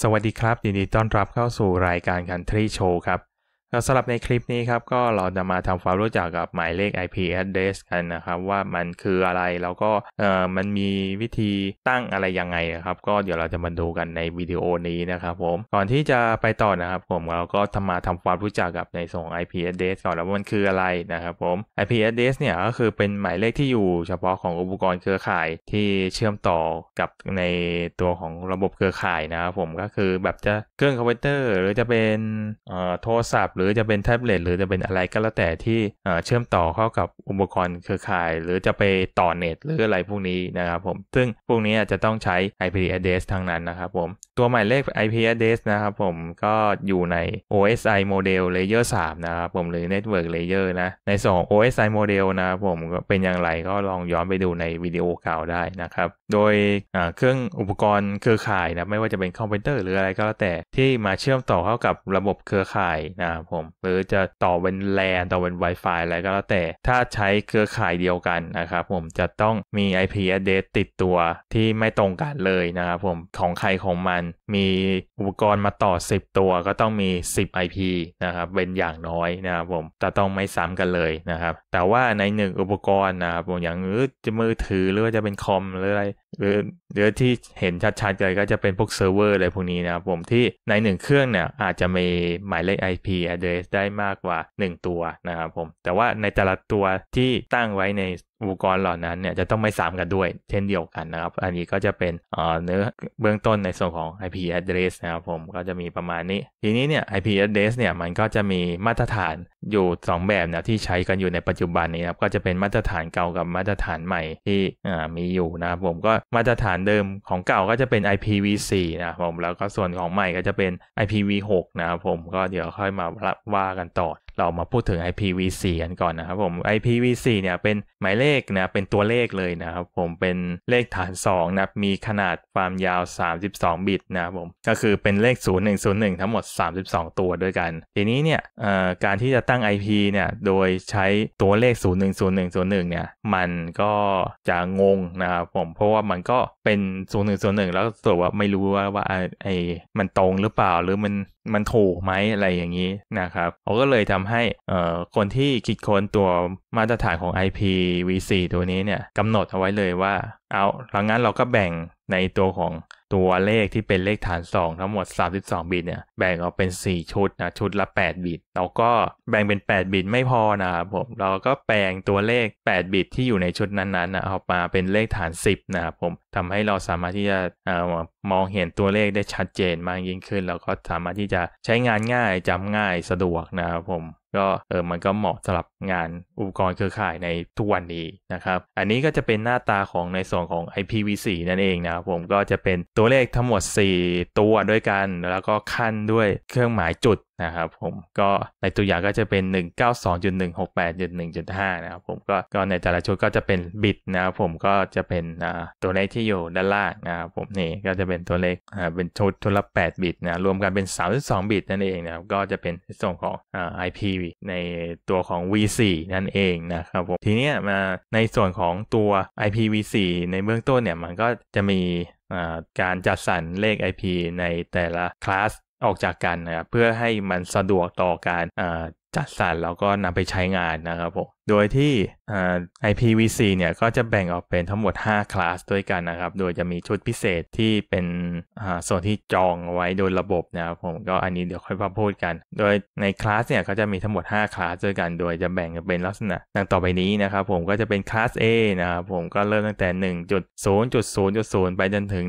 สวัสดีครับ ยินดีต้อนรับเข้าสู่รายการคันทรีโชว์ครับสำหรับในคลิปนี้ครับก็เราจะมาทำความรู้จักกับหมายเลข IP address กันนะครับว่ามันคืออะไรแล้วก็เอ่อมันมีวิธีตั้งอะไรยังไงนะครับ ก็เดี๋ยวเราจะมาดูกันในวิดีโอนี้นะครับผมก่อนที่จะไปต่อนะครับ ผมเราก็ทำมาทำความรู้จักกับในส่ง IP address ก่อนแล้วว่ามันคืออะไรนะครับผม IP address เนี่ยก็คือเป็นหมายเลขที่อยู่เฉพาะของอุปกรณ์เครือข่ายที่เชื่อมต่อกับในตัวของระบบเครือข่ายนะครับผมก็คือแบบจะเครื่องคอมพิวเตอร์ หรือจะเป็นโทรศัพท์หรือรือจะเป็นแท็บเล็ตหรือจะเป็นอะไรก็แล้วแต่ที่เชื่อมต่อเข้ากับอุปกรณ์เครือข่าย หรือจะไปต่อเน็ตหรืออะไรพวกนี้นะครับผม ซึ่งพวกนี้จะต้องใช้ IP address ทั้งนั้นนะครับผม ตัวหมายเลข IP address นะครับผมก็อยู่ใน OSI model layer 3 นะครับผมหรือ network layer นะ ในส่อง OSI model นะครับผมเป็นอย่างไรก็ลองย้อนไปดูในวิดีโอเก่าได้นะครับ โดยเครื่องอุปกรณ์เครือข่ายนะไม่ว่าจะเป็นคอมพิวเตอร์ หรืออะไรก็แล้วแต่ที่มาเชื่อมต่อเข้ากับระบบเครือข่ายนะผผมหรือจะต่อเป็นแลนต่อเป็น Wi-Fi อะไรก็แล้วแต่ถ้าใช้เครือข่ายเดียวกันนะครับผมจะต้องมี IP address ติดตัวที่ไม่ตรงกันเลยนะครับผมของใครของมันมีอุปกรณ์มาต่อ 10 ตัว ก็ต้องมี 10 IP นะครับเป็นอย่างน้อยนะครับผมจะต้องไม่ซ้ำกันเลยนะครับแต่ว่าใน1อุปกรณ์นะครับผมอย่างจะมือถือหรือว่าจะเป็นคอมหรืออะไรหรือหรือที่เห็นชัดๆเลยก็จะเป็นพวกเซิร์ฟเวอร์อะไรพวกนี้นะครับผมที่ในหนึ่งเครื่องเนี่ย อาจจะมีหมายเลข IP address ได้มากกว่า 1 ตัวนะครับผม แต่ว่าในแต่ละตัวที่ตั้งไว้ในอุปกรณ์เหล่านั้นเนี่ยจะต้องไม่ซ้ำกันด้วย เช่นเดียวกันนะครับ อันนี้ก็จะเป็นเนื้อเบื้องต้นในส่วนของ IP address นะครับผมก็จะมีประมาณนี้ทีนี้เนี่ย IP address เนี่ยมันก็จะมีมาตรฐานอยู่ 2 แบบนะที่ใช้กันอยู่ในปัจจุบันนี้ครับก็จะเป็นมาตรฐานเก่ากับมาตรฐานใหม่ที่มีอยู่นะครับผมก็มาตรฐานเดิมของเก่าก็จะเป็น IPv4 นะครับผมแล้วก็ส่วนของใหม่ก็จะเป็น IPv6 นะครับผมก็เดี๋ยวค่อยมาว่ากันต่อเรามาพูดถึง IPv4 กันก่อนนะครับผม IPv4 เนี่ยเป็นหมายเลขนะเป็นตัวเลขเลยนะครับผมเป็นเลขฐาน2นะมีขนาดความยาว 32บิตนะครับผมก็คือเป็นเลข 0101 ทั้งหมด 32 ตัวด้วยกัน ทีนี้เนี่ยการที่จะตั้ง IP เนี่ยโดยใช้ตัวเลข 010101เนี่ยมันก็จะงงนะครับผมเพราะว่ามันก็เป็น 0101 แล้วสรุปว่าไม่รู้ว่าว่าไอ้มันตรงหรือเปล่าหรือมันมันถูกไหมอะไรอย่างนี้นะครับเขาก็เลยทำให้คนที่คิดค้นตัวมาตรฐานของ IP v4 ตัวนี้เนี่ยกำหนดเอาไว้เลยว่าเอาหลังนั้นเราก็แบ่งในตัวของตัวเลขที่เป็นเลขฐาน 2 ทั้งหมด 32บิตเนี่ยแบ่งออกเป็น 4 ชุดนะชุดละ8บิตเราก็แบ่งเป็น 8 บิตไม่พอนะครับผมเราก็แปลงตัวเลข8บิตที่อยู่ในชุดนั้นๆนะเอามาเป็นเลขฐาน 10นะครับผมทำให้เราสามารถที่จะมองเห็นตัวเลขได้ชัดเจนมากยิ่งขึ้นเราก็สามารถที่จะใช้งานง่ายจำง่ายสะดวกนะครับผมก็เออมันก็เหมาะสำหรับงานอุปกรณ์เครือข่ายในทุกวันนี้นะครับ อันนี้ก็จะเป็นหน้าตาของในส่วนของ IPv4 นั่นเองนะครับผมก็จะเป็นตัวเลขทั้งหมด 4 ตัวด้วยกัน แล้วก็ขั้นด้วยเครื่องหมายจุดนะครับผมก็ในตัวอย่างก็จะเป็น 192.168.1.5นะครับผมก็ก็ในแต่ละชุดก็จะเป็นบิตนะครับผมก็จะเป็นตัวเลขที่อยู่ด้านล่างนะครับผมนี่ก็จะเป็นตัวเลขเป็นชุดชุดละ8บิตนะ รวมกันเป็น 32บิตนั่นเองนะครับก็จะเป็นส่งของอ IP ในตัวของ V4 นั่นเองนะครับผม ทีนี้มาในส่วนของตัว IPv4 ในเบื้องต้นเนี่ยมันก็จะมีการจัดสรรเลข IP ในแต่ละคลาสออกจากกันนะครับ เพื่อให้มันสะดวกต่อการจัดสรรแล้วก็นำไปใช้งานนะครับผมโดยที่ IPv4 เนี่ย ก็จะแบ่งออกเป็นทั้งหมด5คลาสด้วยกันนะ ครับ โดยจะมีชุดพิเศษที่เป็นส่วนที่จองไว้โดยระบบนะครับผม ก็อันนี้เดี๋ยวค่อยมาพูดกัน โดยในคลาสเนี่ย ก็จะมีทั้งหมด 5 คลาสด้วยกันโดยจะแบ่งเป็นลักษณะดังต่อไปนี้นะครับผมก็จะเป็นคลาส A นะครับผมก็เริ่มตั้งแต่ 1.0.0.0 ไปจนถึง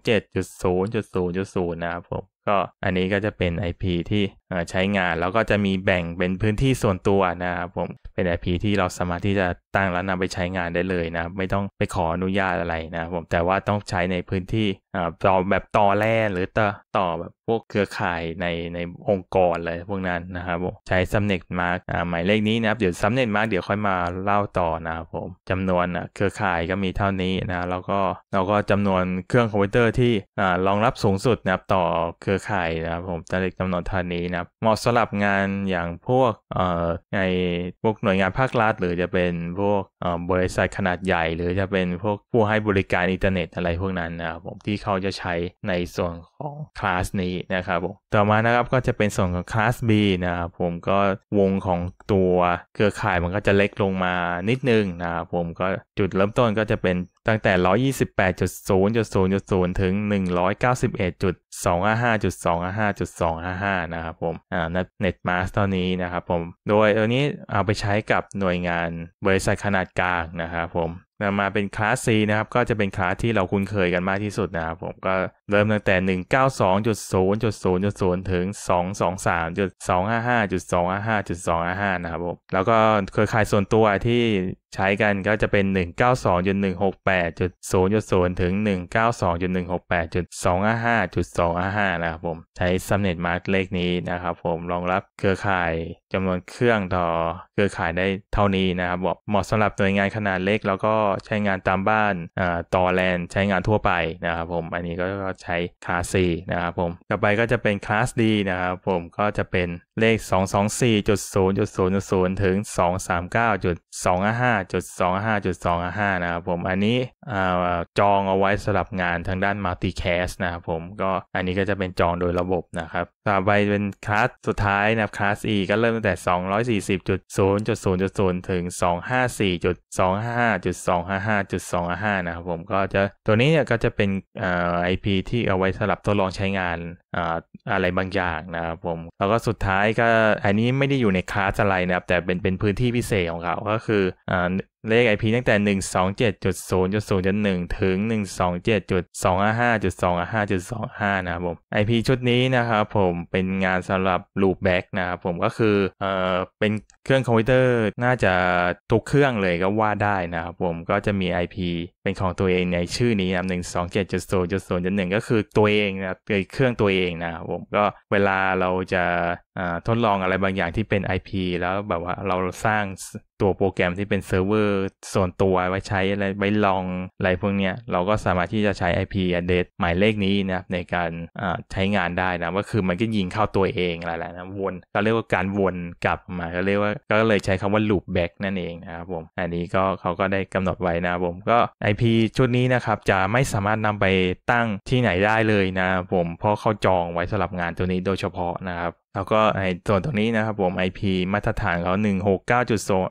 127.0.0.0นะครับผมก็อันนี้ก็จะเป็น IP ที่ใช้งาน แล้วก็จะมีแบ่งเป็นพื้นที่ส่วนตัวนะครับผมเป็น VIP ที่เราสามารถที่จะตั้งแล้วนำไปใช้งานได้เลยนะ ไม่ต้องไปขออนุญาตอะไรนะผม แต่ว่าต้องใช้ในพื้นที่ต่อแบบต่อแลนหรือต่อต่อแบบพวกเครือข่ายในในองค์กรเลยพวกนั้นนะครับผมใช้ซัมเน็ตมาร์กหมายเลขนี้นะครับเดี๋ยวซัมเน็ตมาร์กเดี๋ยวค่อยมาเล่าต่อนะครับผมจำนวนเครือข่ายก็มีเท่านี้นะแล้วก็เราก็จำนวนเครื่องคอมพิวเตอร์ที่รองรับสูงสุดนะครับต่อเครือข่ายนะครับผมจะเน็นจำนวนเท่านี้นะครับเหมาะสำหรับงานอย่างพวกเอ่อในพวกหน่วยงานภาครัฐ หรือจะเป็นพวกบริษัทขนาดใหญ่ หรือจะเป็นพวกผู้ให้บริการอินเทอร์เน็ตอะไรพวกนั้นนะครับผมที่เขาจะใช้ในส่วนของคลาสนี้นะครับผมต่อมานะครับก็จะเป็นส่วนของคลาส B นะครับผมก็วงของตัวเครือข่ายมันก็จะเล็กลงมานิดนึงนะครับผมก็จุดเริ่มต้นก็จะเป็นตั้งแต่ 128.0.0.0ถึง 191.255.255.255 นะครับผมอ่าเน็ตมาสตอนนี้นะครับผม โดยตัวนี้เอาไปใช้กับหน่วยงานบริษัทขนาดกลางนะครับผมมาเป็นคลาส C นะครับ ก็จะเป็นคลาสที่เราคุ้นเคยกันมากที่สุดนะครับผมก็เริ่มตั้งแต่ 192.0.0.0ถึง 223.255.255.255นะครับผมแล้วก็เครือข่ายส่วนตัวที่ใช้กันก็จะเป็น 192.168.0.0 ถึง 192.168.255.255นะครับผมใช้ำเน็จมาร์กเลขนี้นะครับผม รองรับเครือข่ายจำนวนเครื่องต่อเครือข่ายได้เท่านี้นะครับบอกเหมาะสำหรับหน่วยงานขนาดเล็กแล้วก็ใช้งานตามบ้านต่อแลนใช้งานทั่วไปนะครับผมอันนี้ก็ใช้คลาส C นะครับผมต่อไปก็จะเป็นคลาส D นะครับผมก็จะเป็นเลข 224.0.0.0ถึง 239.255 5.25.25นะครับผมอันนี้จองเอาไว้สำหรับงานทางด้าน Multicast นะครับผม ก็อันนี้ก็จะเป็นจองโดยระบบนะครับต่อไปเป็นคลาสสุดท้ายนะครับคลาส E ก็เริ่มตั้งแต่ 240.0.0.0 ถึง 254.25.255.255 นะครับผมก็จะตัวนี้เนี่ยก็จะเป็นอ IP ที่เอาไว้สำหรับทดลองใช้งานอะไรบางอย่างนะครับผม แล้วก็สุดท้ายก็อันนี้ไม่ได้อยู่ในคลาสอะไรนะครับแต่เป็นเป็นพื้นที่พิเศษของเขา ก็คืออเลข IP ตั้งแต่ 127.0.0.1 ถึง127.255.255นะครับผม IP ชุดนี้นะครับผมเป็นงานสำหรับ loopback นะครับผม ก็คือเอ่อเป็นเครื่องคอมพิวเตอร์น่าจะทุกเครื่องเลยก็ว่าได้นะครับผมก็จะมี IP เป็นของตัวเองในชื่อนี้นะหนึ่งสองเจ็ดจุดศูนย์จุดโซจุดหนึ่งก็คือตัวเองนะเครื่องตัวเองนะผมก็เวลาเราจะทดลองอะไรบางอย่างที่เป็น IP แล้วแบบว่าเราสร้างตัวโปรแกรมที่เป็นเซิร์ฟเวอร์ส่วนตัวไว้ใช้อะไรไว้ลองอะไรพวกเนี้ยเราก็สามารถที่จะใช้ IP address หมายเลขนี้นะในการใช้งานได้นะก็คือมันก็ยิงเข้าตัวเองอะไรแหละนะวนก็เรียกว่าการวนกลับมาก็เรียกว่าก็เลยใช้คำว่า loop back นั่นเองนะครับผมอันนี้ก็เขาก็ได้กำหนดไว้นะผมก็ไ IP ชุดนี้นะครับจะไม่สามารถนำไปตั้งที่ไหนได้เลยนะ ผมเพราะเขาจองไว้สำหรับงานตัวนี้โดยเฉพาะนะครับแล้วก็ไอ้ส่วนตรงนี้นะครับผม IP มาตรฐานเขา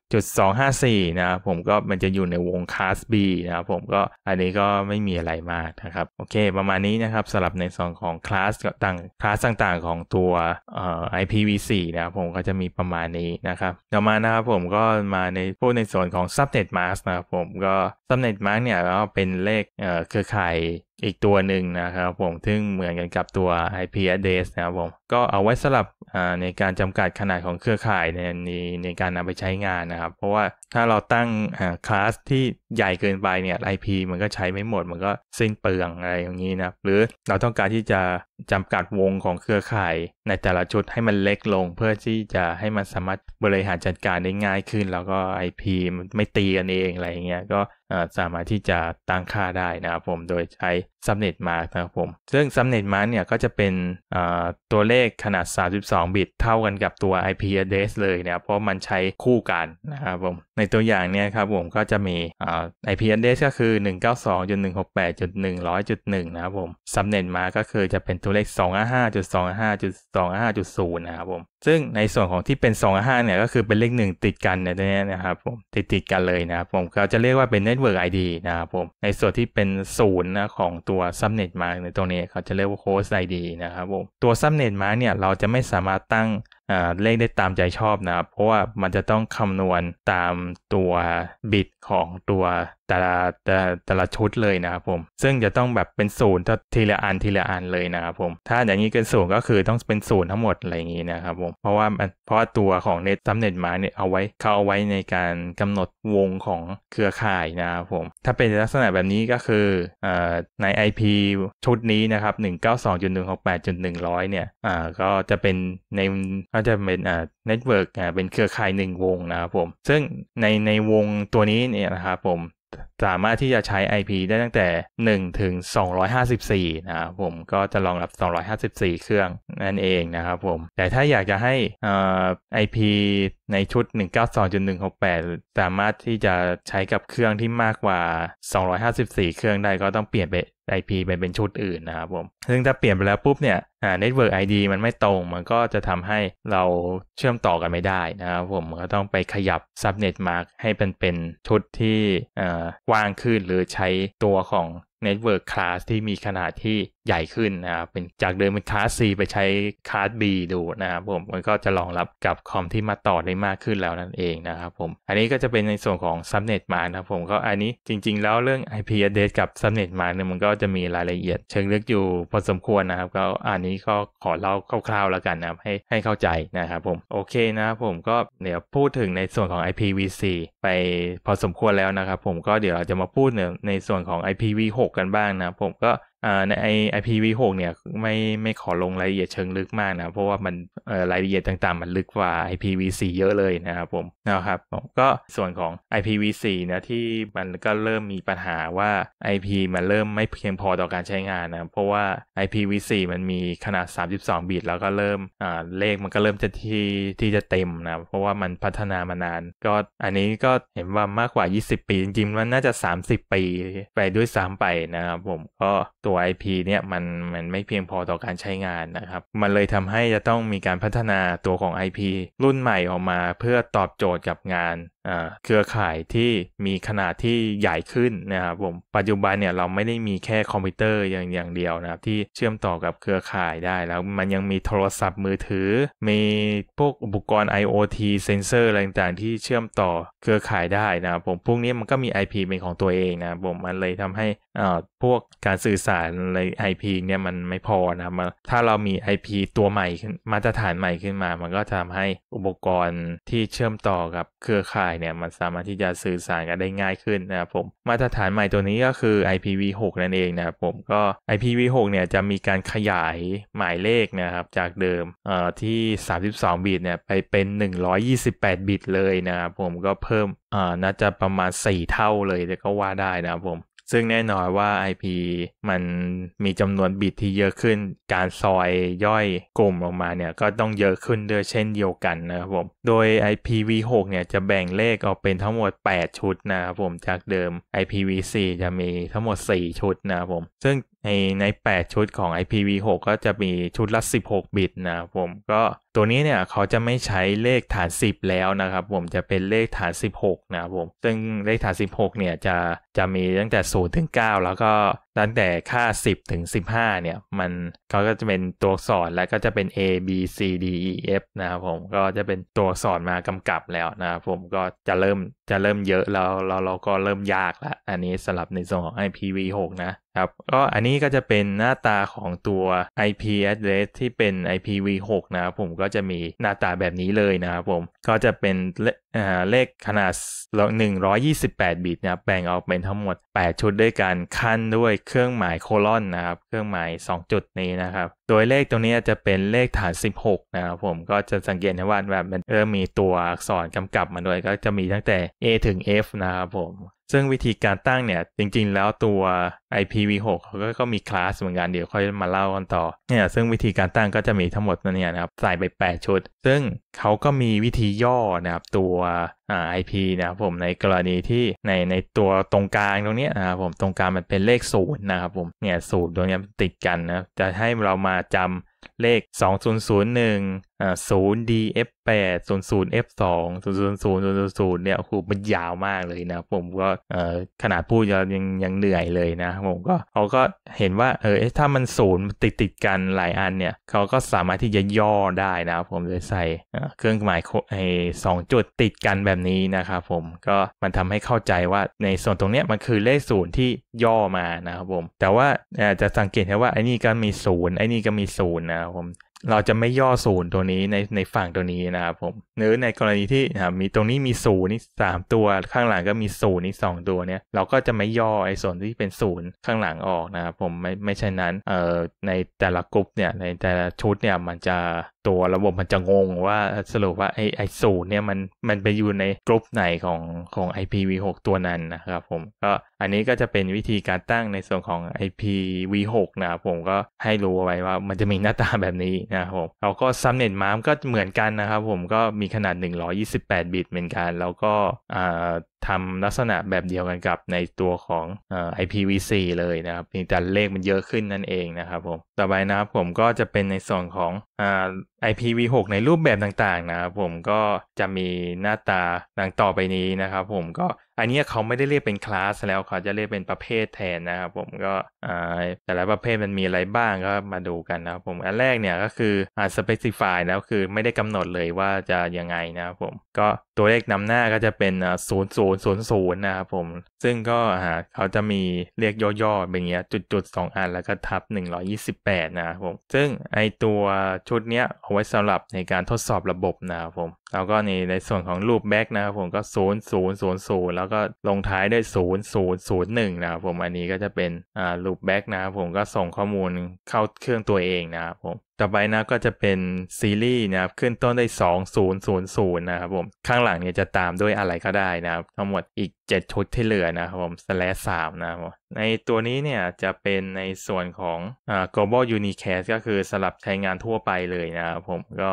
169.2.254 นะครับผมก็มันจะอยู่ในวงคลาส B นะครับผมก็อันนี้ก็ไม่มีอะไรมากนะครับโอเคประมาณนี้นะครับสำหรับในส่วนของคลาสต่างคลาสต่างๆของตัวเอ่อ IPv4 นะครับผมก็จะมีประมาณนี้นะครับต่อมานะครับผมก็มาในพูดในส่วนของ subnet mask นะครับผมก็ subnet mask เนี่ยก็เป็นเลขเอ่อเครือข่ายอีกตัวหนึ่งนะครับผมซึ่งเหมือนกันกับตัว IP address นะครับผม ก็เอาไว้สลับในการจำกัดขนาดของเครือข่ายในในการนำไปใช้งานนะครับ เพราะว่าถ้าเราตั้งคลาสที่ใหญ่เกินไปเนี่ย IP มันก็ใช้ไม่หมด มันก็สิ้นเปลืองอะไรอย่างนี้นะหรือเราต้องการที่จะจำกัดวงของเครือข่ายในแต่ละชุดให้มันเล็กลงเพื่อที่จะให้มันสามารถบริหารจัดการได้ง่ายขึ้น แล้วก็ IP มันไม่ตีกันเองอะไรอย่างเงี้ย ก็สามารถที่จะตั้งค่าได้นะครับผมโดยใช้ subnet mask นะครับผม ซึ่ง subnet mask เนี่ยก็จะเป็นตัวเลขขนาด 32 บิตเท่ากันกับตัว IP address เลยนะครับเพราะมันใช้คู่กันนะครับผม ในตัวอย่างเนี่ยครับผมก็จะมี IP address ก็คือ 192.168.100.1 นะครับผม subnet mask ก็คือจะเป็นตัวเลข 255.255.250 5นะครับผมซึ่งในส่วนของที่เป็น2กับ5เนี่ยก็คือเป็นเลข 1 ติดกันเนี่ยนี้นะครับผมติดติดกันเลยนะครับผมเขาจะเรียกว่าเป็น Network ID นะครับผมในส่วนที่เป็นศูนย์นะของตัวซับเน็ตมาในตรงนี้เขาจะเรียกว่า Host ID นะครับผมตัวซับเน็ตมาเนี่ยเราจะไม่สามารถตั้งเลขได้ตามใจชอบนะครับ เพราะว่ามันจะต้องคำนวณตามตัวบิตของตัวแต่ละแต่แต่ละชุดเลยนะครับผม ซึ่งจะต้องแบบเป็นศูนย์ทีละอันทีละอันเลยนะครับผม ถ้าอย่างนี้เป็นศูนย์ก็คือต้องเป็นศูนย์ทั้งหมด อะไรอย่างนี้นะครับผม เพราะว่าเพราะตัวของเน็ตซัมเน็ตมาเนี่ยเอาไว้เขาเอาไว้ในการกำหนดวงของเครือข่ายนะครับผม ถ้าเป็นลักษณะแบบนี้ก็คือใน IP ชุดนี้นะครับ 192.168.100 เนี่ยอ่าก็จะเป็นในก็จะเป็นอ่าเน็ตเวิร์กอ่าเป็นเครือข่าย1วงนะครับผมซึ่งในในวงตัวนี้เนี่ยนะครับผมสามารถที่จะใช้ IP ได้ตั้งแต่ 1 ถึง 254 นะครับผมก็จะรองรับ 254 เครื่องนั่นเองนะครับผม แต่ถ้าอยากจะให้อ่า IP ในชุด 192.168 สามารถที่จะใช้กับเครื่องที่มากกว่า 254 เครื่องได้ก็ต้องเปลี่ยนไป IP ไปเป็นชุดอื่นนะครับผม ซึ่งถ้าเปลี่ยนไปแล้วปุ๊บเนี่ยเน็ตเวิร์กไอดีมันไม่ตรง มันก็จะทำให้เราเชื่อมต่อกันไม่ได้นะครับผมก็ต้องไปขยับซับเน็ตมาร์กให้เป็นเป็นชุดที่กว้างขึ้นหรือใช้ตัวของเน็ตเวิร์กคลาสที่มีขนาดที่ใหญ่ขึ้นนะครับเป็นจากเดิมเป็นคลาส C ไปใช้คลาส B ดูนะครับผมมันก็จะรองรับกับคอมที่มาต่อได้มากขึ้นแล้วนั่นเองนะครับผมอันนี้ก็จะเป็นในส่วนของ subnet ตมานะครับผมก็อันนี้จริง ๆ แล้วเรื่อง IP address กับ subnet ตมาเนี่ยมันก็จะมีรายละเอียด เชิงลึกอยู่พอสมควรนะครับก็อันนี้ก็ขอเล่าคร่าวๆแล้วกันนะครับให้ให้เข้าใจนะครับผมโอเคนะครับผมก็เดี๋ยวพูดถึงในส่วนของ IPv4 ไปพอสมควรแล้วนะครับผมก็เดี๋ยวเราจะมาพูดในส่วนของ IPv6 กันบ้างนะครับผมก็ในไอไอพีวีหกเนี่ยไม่ไม่ขอลงรายละเอียดเชิงลึกมากนะ เพราะว่ามันรายละเอียดต่างๆ มันลึกกว่า IPv4 เยอะเลยนะครับผมนะครับก็ส่วนของ IPv4 นะที่มันก็เริ่มมีปัญหาว่า IP มันเริ่มไม่เพียงพอต่อการใช้งานนะเพราะว่า IPv4 มันมีขนาด 32บิตแล้วก็เริ่มอ่าเลขมันก็เริ่มจะที่ที่จะเต็มนะเพราะว่ามันพัฒนามานานก็อันนี้ก็เห็นว่ามากกว่า 20 ปีจริงๆมันน่าจะ 30 ปีไปด้วยซ้ำไปนะครับผมก็ตัวตัว IP เนี่ยมันมันไม่เพียงพอต่อการใช้งานนะครับ มันเลยทำให้จะต้องมีการพัฒนาตัวของ IP รุ่นใหม่ออกมาเพื่อตอบโจทย์กับงานเครือข่ายที่มีขนาดที่ใหญ่ขึ้นนะครับผมปัจจุบันเนี่ยเราไม่ได้มีแค่คอมพิวเตอร์อย่างอย่างเดียวนะครับที่เชื่อมต่อกับเครือข่ายได้แล้วมันยังมีโทรศัพท์มือถือ มีพวกอุปกรณ์ IoT เซนเซอร์อะไรต่างๆที่เชื่อมต่อเครือข่ายได้นะครับผมพวกนี้มันก็มี IP เป็นของตัวเองนะครับผมมันเลยทำให้อ่าพวกการสื่อสารอะไร IP เนี่ยมันไม่พอนะครับถ้าเรามี IP ตัวใหม่มาตรฐานใหม่ขึ้นมา มันก็ทำให้อุปกรณ์ที่เชื่อมต่อกับเครือข่ายเนี่ยมันสามารถที่จะสื่อสารกันได้ง่ายขึ้นนะครับผม มาตรฐานใหม่ตัวนี้ก็คือ IPv6 นั่นเองนะครับผมก็ IPv6 เนี่ยจะมีการขยายหมายเลขนะครับ จากเดิมเอ่อที่ 32 บิตเนี่ยไปเป็น 128 บิตเลยนะครับผมก็เพิ่มอ่าน่าจะประมาณ 4 เท่าเลยก็ว่าได้นะครับผมซึ่งแน่นอนว่า IP มันมีจำนวนบิตที่เยอะขึ้น การซอยย่อยกลุ่มออกมาเนี่ย ก็ต้องเยอะขึ้นด้วยเช่นเดียวกันนะครับผม โดย IPv6 เนี่ยจะแบ่งเลขออกเป็นทั้งหมด 8 ชุดนะครับผม จากเดิม IPv4 จะมีทั้งหมด 4 ชุดนะครับผม ซึ่งในใน 8 ชุดของ IPv6 ก็จะมีชุดละ 16 บิตนะผมก็ตัวนี้เนี่ย เขาจะไม่ใช้เลขฐาน 10 แล้วนะครับผมจะเป็นเลขฐาน 16 นะผม ซึ่งเลขฐาน 16 เนี่ยจะจะมีตั้งแต่ 0 ถึง 9 แล้วก็ตั้งแต่ค่า 10 ถึง 15 เนี่ยมันเขาก็จะเป็นตัวสอนแล้วก็จะเป็น A B C D E F นะครับผมก็จะเป็นตัวสอนมากำกับแล้วนะครับผมก็จะเริ่มจะเริ่มเยอะแล้วเราเราก็เริ่มยากละอันนี้สำหรับในส่วนของ IPv6 นะครับก็อันนี้ก็จะเป็นหน้าตาของตัว IP address ที่เป็น IPv6 นะครับผมก็จะมีหน้าตาแบบนี้เลยนะครับผมก็จะเป็นเลขขนาด 128บิตนะครับแบ่งออกเป็นทั้งหมด 8 ชุดด้วยกันขั้นด้วยเครื่องหมายโคลอนนะครับ เครื่องหมาย 2 จุดนี้นะครับ โดยเลขตรงนี้จะเป็นเลขฐาน 16 นะครับผม ก็จะสังเกตเห็นว่าแบบมันเออมีตัวอักษรกำกับมาด้วย ก็จะมีตั้งแต่ A ถึง F นะครับผมซึ่งวิธีการตั้งเนี่ยจริงๆแล้วตัว IPv6 เขาก็มีคลาสเหมือนกันเดี๋ยวค่อยมาเล่ากันต่อเนี่ยซึ่งวิธีการตั้งก็จะมีทั้งหมดนั่นเนี่ยนะครับใส่ไป 8 ชุด ซึ่งเขาก็มีวิธีย่อนะครับตัวอ่า IP นะครับผมในกรณีที่ในในตัวตรงกลางตรงนี้นะครับผมตรงกลางมันเป็นเลขศูนย์นะครับผมเนี่ยศูนย์ตรงนี้ติดกันนะจะให้เรามาจำเลข2001อ่าศูนย์ดีเอฟแปดศูนย์ศูนย์เอฟสองศูนย์ศูนย์ศูนย์ศูนย์ศูนย์เนี่ยคือมันยาวมากเลยนะผม ก็เอ่อขนาดพูดยังยังเหนื่อยเลยนะผมก็เขาก็เห็นว่าเออถ้ามันศูนย์ติดติดกันหลายอันเนี่ยเขาก็สามารถที่จะย่อได้นะผมเลยใส่เครื่องหมายไอ้สองจุดติดกันแบบนี้นะครับผม ก็มันทำให้เข้าใจว่าในส่วนตรงเนี้ยมันคือเลขศูนย์ที่ย่อมานะครับผม แต่ว่าจะสังเกตเห็นว่า ไอ้นี่ก็มีศูนย์ไอ้นี่ก็มีศูนย์นะครับผมเราจะไม่ย่อศูนย์ตัวนี้ในในฝั่งตัวนี้นะครับผมหรือในกรณีที่นะมีตรงนี้มีศูนย์นี่สามตัว ข้างหลังก็มีศูนย์นี่สองตัวเนี่ยเราก็จะไม่ย่อไอ้ส่วนที่เป็นศูนย์ข้างหลังออกนะครับผม ไม่ไม่ใช่นั้นเอ่อในแต่ละกลุ่มเนี่ยในแต่ละชุดเนี่ย มันจะตัวระบบมันจะงงว่าสรุปว่าไอไอสูนรเนี่ยมันมันไปอยู่ในกรุ๊ปไหนของของ IPv6 ตัวนั้นนะครับผม ก็อันนี้ก็จะเป็นวิธีการตั้งในส่วนของ IPv6 นะครับผมก็ให้รู้ไว้ว่ามันจะมีหน้าตาแบบนี้นะครับผมแล้วก็ซัมเน็ตมาร์ก็เหมือนกันนะครับผมก็มีขนาด 128 บิตเหมือนกัน แล้วก็ทำลักษณะแบบเดียวกันกับในตัวของอ IPv4 เลยนะครับแต่เลขมันเยอะขึ้นนั่นเองนะครับผมต่อไปนะครับผมก็จะเป็นในส่วนของ IPv6 ในรูปแบบต่างๆนะครับผมก็จะมีหน้าตาดังต่อไปนี้นะครับผมก็อันนี้เขาไม่ได้เรียกเป็นคลาสแล้วเขาจะเรียกเป็นประเภทแทนนะครับผมก็แต่ละประเภทมันมีอะไรบ้างก็มาดูกันนะครับผมอันแรกเนี่ยก็คืออ่า specify แล้วคือไม่ได้กำหนดเลยว่าจะยังไงนะครับผมก็ตัวเลขนำหน้าก็จะเป็น0 0 0 0นะครับผมซึ่งก็เขาจะมีเรียกย่อๆเป็นเงี้ยจุดๆ2อันแล้วก็ทับ128นะครับผมซึ่งไอตัวชุดเนี้ยไว้สำหรับในการทดสอบระบบนะครับผมแล้วก็นี่ในส่วนของรูปแบ็กนะครับผมก็0 0 0 0 แล้วก็ลงท้ายด้วย0 0 0 1นะครับผมอันนี้ก็จะเป็นอ่ารูปแบ็กนะครับผมก็ส่งข้อมูลเข้าเครื่องตัวเองนะครับผมต่อไปนะก็จะเป็นซีรีส์นะครับขึ้นต้นได้2000นะครับผมข้างหลังเนี่ยจะตามด้วยอะไรก็ได้นะครับทั้งหมดอีก 7 ชุดที่เหลือนะครับผมแ l ลสามนะครับในตัวนี้เนี่ยจะเป็นในส่วนของอ global unicast ก็คือสลับใช้งานทั่วไปเลยนะครับผมก็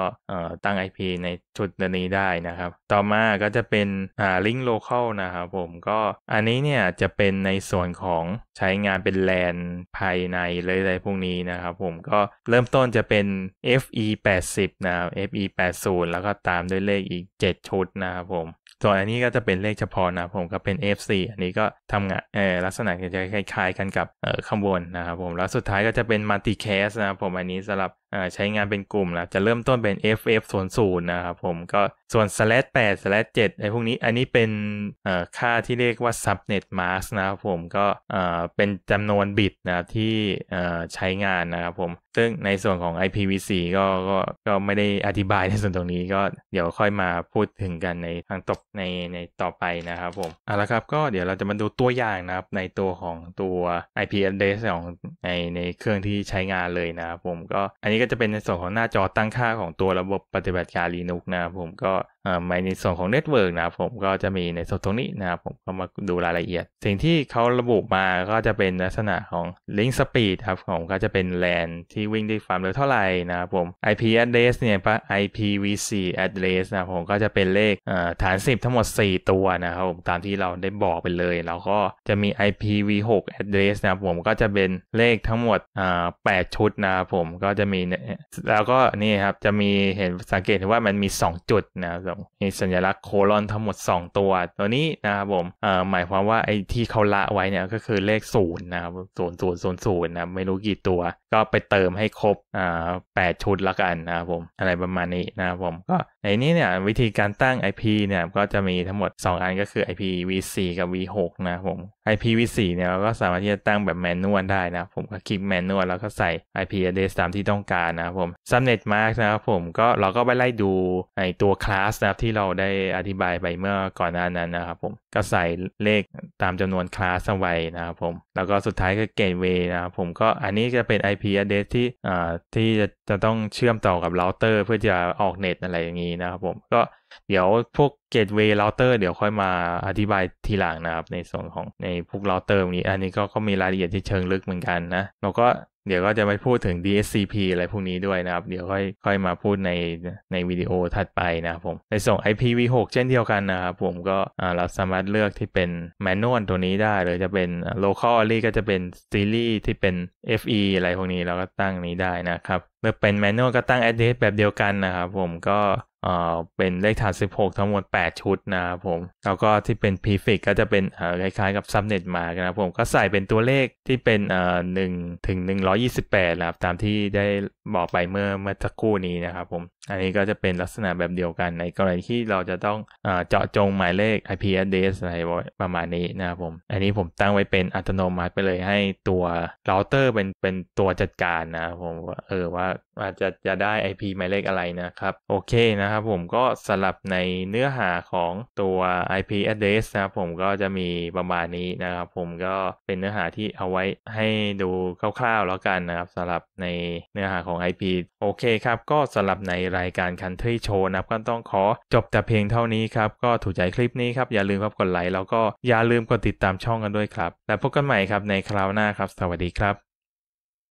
ตั้ง IP ในชุดนี้ได้นะครับ ต่อมาก็จะเป็นอ่าลิงก์โลเคอลนะครับผม ก็อันนี้เนี่ยจะเป็นในส่วนของใช้งานเป็นแลนภายในเลยอะไรพวกนี้นะครับผม ก็เริ่มต้นจะเป็น fe 80นะครับ fe 80แล้วก็ตามด้วยเลขอีก 7 ชุดนะครับผมส่วนอันนี้ก็จะเป็นเลขเฉพาะนะผมก็เป็น f 4อันนี้ก็ทำงานเออลักษณะจะคล้าย ๆ กันกับเออข้างบนนะครับผม แล้วสุดท้ายก็จะเป็นมัลติแคสนะครับผมอันนี้สำหรับใช้งานเป็นกลุ่มแล้วจะเริ่มต้นเป็น ff 0 0นะครับผม ก็ส่วน slash 8 slash 7ไอ้พวกนี้อันนี้เป็นค่าที่เรียกว่า subnet mask นะครับผมก็เป็นจำนวนบิตนะที่ใช้งานนะครับผม ซึ่งในส่วนของ IPv4 ก็ก็ก็ไม่ได้อธิบายในส่วนตรงนี้ก็เดี๋ยวค่อยมาพูดถึงกันในทางตกในในต่อไปนะครับผม เอาละครับ ก็เดี๋ยวเราจะมาดูตัวอย่างนะครับในตัวของตัว IP address ของในในเครื่องที่ใช้งานเลยนะครับผมก็อันนี้ก็จะเป็นในส่วนของหน้าจอตั้งค่าของตัวระบบปฏิบัติการ Linux นะครับผมก็ในส่วนของเน็ตเวิร์กนะครับผมก็จะมีในส่วนตรงนี้นะครับผมก็มาดูรายละเอียด สิ่งที่เขาระบุมาก็จะเป็นลักษณะของ Link Speed ครับผมก็จะเป็นแลนที่วิ่งได้ความเร็วเท่าไหร่นะครับผม IP address เนี่ย IPv4 address นะผมก็จะเป็นเลขฐาน 10 ทั้งหมด 4 ตัวนะครับผมตามที่เราได้บอกไปเลยแล้วก็จะมี IPv6 address นะผมก็จะเป็นเลขทั้งหมด 8 ชุดนะครับผมก็จะมีแล้วก็นี่ครับจะมีเห็นสังเกตว่ามันมี 2 จุดนะแบบมีสัญลักษณ์โคลอนทั้งหมด 2 ตัวตัวนี้นะครับผมหมายความว่าไอ้ที่เขาละไว้เนี่ยก็คือเลข 0 นะครับศูนย์ศูนย์ศูนย์ศูนย์นะไม่รู้กี่ตัวก็ไปเติมให้ครบอ่าแปดชุดละกันนะครับผม อะไรประมาณนี้นะครับผมก็ในนี้เนี่ย วิธีการตั้ง IP เนี่ย ก็จะมีทั้งหมด 2 อันก็คือ IPv4 กับ v6 นะครับผม IPv4 เนี่ยเราก็สามารถที่จะตั้งแบบแมนนวลได้นะผม ก็คลิกแมนนวล แล้วก็ใส่ IP address ตามที่ต้องการนะครับผมสำเร็จมากนะครับผม ก็เราก็ไปไล่ดูในตัวคลาสนะครับ ที่เราได้อธิบายไปเมื่อก่อนหน้านั้นนะครับผมก็ใส่เลขตามจำนวนคลาสเอาไว้นะครับผมแล้วก็สุดท้ายก็เกตเวย์นะครับผมก็อันนี้จะเป็น IP IP address ที่ อ่า ที่จะจะต้องเชื่อมต่อกับเราเตอร์เพื่อจะออกเน็ตอะไรอย่างนี้นะครับผมก็เดี๋ยวพวกเกตเวย์เราเตอร์เดี๋ยวค่อยมาอธิบายทีหลังนะครับ ในส่วนของในพวกเราเตอร์นี้ อันนี้ก็ก็มีรายละเอียดที่เชิงลึกเหมือนกันนะเราก็เดี๋ยวก็จะไปพูดถึง DSCP อะไรพวกนี้ด้วยนะครับ เดี๋ยวค่อยค่อยมาพูดในในวิดีโอถัดไปนะครับผมในส่ง IPv6 เช่นเดียวกันนะครับผมก็เราสามารถเลือกที่เป็นแมนนวลตัวนี้ได้ หรือจะเป็น local ally ก็จะเป็นซีรีส์ที่เป็น FE อะไรพวกนี้เราก็ตั้งนี้ได้นะครับเมื่อเป็นแมนนวลก็ตั้ง address แบบเดียวกันนะครับผมก็อเป็นเลขฐาน16 ทั้งหมด 8 ชุดนะครับผม แล้วก็ที่เป็น prefix ก็จะเป็นอคล้ายๆกับ subnet ตมากนะครับผมก็ใส่เป็นตัวเลขที่เป็นอ่า1ถึง128 นะครับ ตามที่ได้บอกไปเมื่อเมื่อสักครู่นี้นะครับผม อันนี้ก็จะเป็นลักษณะแบบเดียวกัน ในกรณีที่เราจะต้องอ่เจาะจงหมายเลข IP address อะไรประมาณนี้นะครับผม อันนี้ผมตั้งไว้เป็นอัตโนมัติไปเลยให้ตัวเราเตอร์เป็นเป็นตัวจัดการนะครับผมเออว่าอาจจะจะได้ IP หมายเลขอะไรนะครับโอเคนะครับ ผมก็สลับในเนื้อหาของตัว IP address นะครับผมก็จะมีประมาณนี้นะครับ ผมก็เป็นเนื้อหาที่เอาไว้ให้ดูคร่าวๆแล้วกันนะครับสลับในเนื้อหาของ IP โอเคครับก็สลับในรายการคันทรีโชว์นะครับ ก็ต้องขอจบแต่เพียงเท่านี้ครับก็ถูกใจคลิปนี้ครับอย่าลืมครับกดไลค์แล้วก็อย่าลืมกดติดตามช่องกันด้วยครับแล้วพบกันใหม่ครับในคราวหน้าครับสวัสดีครับ